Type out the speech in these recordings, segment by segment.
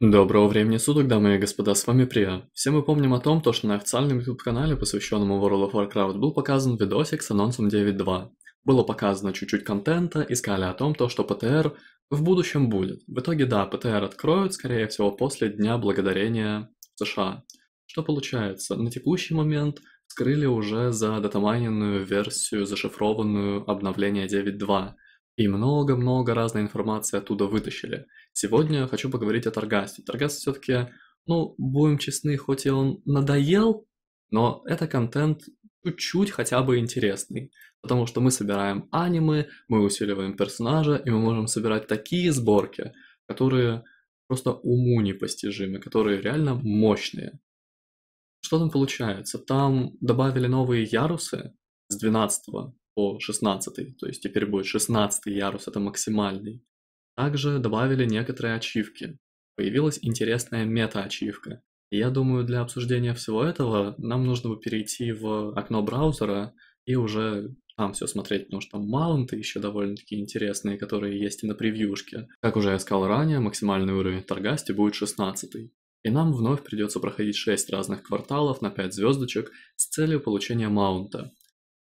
Доброго времени суток, дамы и господа, с вами Прия. Все мы помним о том, то, что на официальном YouTube-канале, посвященном World of Warcraft, был показан видосик с анонсом 9.2. Было показано чуть-чуть контента, искали о том, то, что ПТР в будущем будет. В итоге, да, ПТР откроют, скорее всего, после Дня Благодарения США. Что получается? На текущий момент скрыли уже за датамайненную версию, зашифрованную обновление 9.2 и много-много разной информации оттуда вытащили. Сегодня хочу поговорить о Таргасе. Таргас все-таки, ну, будем честны, хоть и он надоел, но это контент чуть-чуть хотя бы интересный. Потому что мы собираем анимы, мы усиливаем персонажа, и мы можем собирать такие сборки, которые просто уму непостижимы, которые реально мощные. Что там получается? Там добавили новые ярусы с 12 по 16, то есть теперь будет 16 ярус, это максимальный. Также добавили некоторые ачивки. Появилась интересная мета-ачивка. Я думаю, для обсуждения всего этого нам нужно бы перейти в окно браузера и уже там все смотреть, потому что маунты еще довольно-таки интересные, которые есть и на превьюшке. Как уже я сказал ранее, максимальный уровень в Таргасте будет 16 И нам вновь придется проходить 6 разных кварталов на 5 звездочек с целью получения маунта.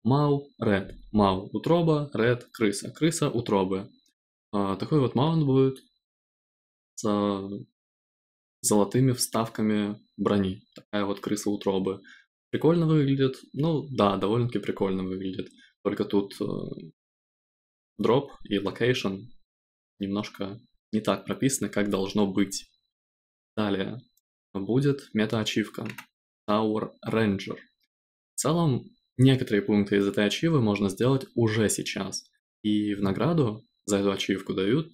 Мау, ред. Мау – утроба, ред – крыса. Крыса – утробы. А, такой вот маунт будет с золотыми вставками брони. Такая вот крыса утробы. Прикольно выглядит? Ну да, довольно-таки прикольно выглядит. Только тут э, дроп и локейшн немножко не так прописаны, как должно быть. Далее будет мета-ачивка Tower Ranger. В целом, Некоторые пункты из этой ачивы можно сделать уже сейчас, и в награду за эту ачивку дают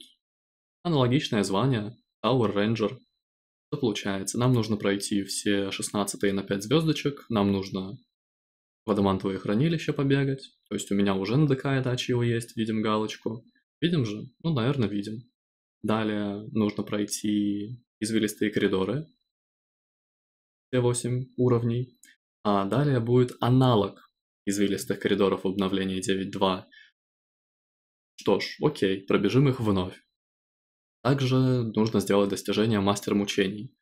аналогичное звание Tower Ranger. Что получается? Нам нужно пройти все 16 на 5 звездочек, нам нужно в адамантовое хранилище побегать, то есть у меня уже на ДК эта ачива есть, видим галочку. Видим же? Ну, наверное, видим. Далее нужно пройти извилистые коридоры, все 8 уровней. А далее будет аналог извилистых коридоров обновления 9.2. Что ж, окей, пробежим их вновь. Также нужно сделать достижение мастер мучений.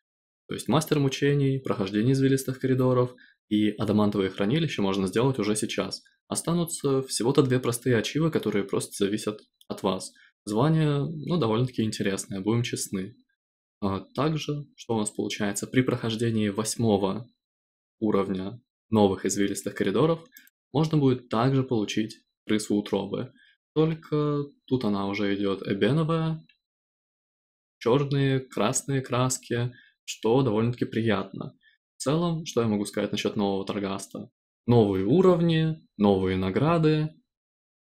То есть мастер мучений, прохождение извилистых коридоров и адамантовые хранилища можно сделать уже сейчас. Останутся всего-то две простые ачивы, которые просто зависят от вас. Звание, ну, довольно-таки интересное, будем честны. А также, что у нас получается, при прохождении восьмого уровня новых извилистых коридоров можно будет также получить крысу утробы. Только тут она уже идет эбеновая, черные, красные краски, что довольно-таки приятно. В целом, что я могу сказать насчет нового Торгаста? Новые уровни, новые награды.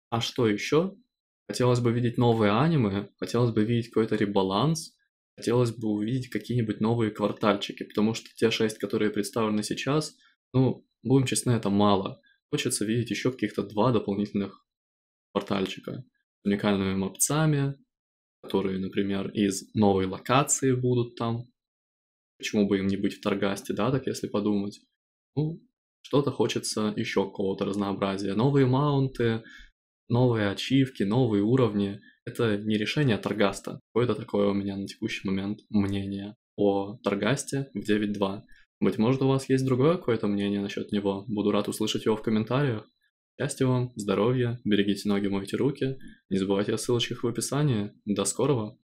А что еще? Хотелось бы видеть новые аниме, хотелось бы видеть какой-то ребаланс, хотелось бы увидеть какие-нибудь новые квартальчики, потому что те шесть, которые представлены сейчас – ну, будем честны, это мало. Хочется видеть еще каких-то два дополнительных портальчика с уникальными мапцами, которые, например, из новой локации будут там. Почему бы им не быть в Таргасте, да, так если подумать. Ну, что-то хочется еще какого-то разнообразия. Новые маунты, новые ачивки, новые уровни. Это не решение Таргаста. Какое-то такое у меня на текущий момент мнение о Таргасте в 9.2. Быть может, у вас есть другое какое-то мнение насчет него. Буду рад услышать его в комментариях. Счастья вам, здоровья, берегите ноги, мойте руки. Не забывайте о ссылочках в описании. До скорого!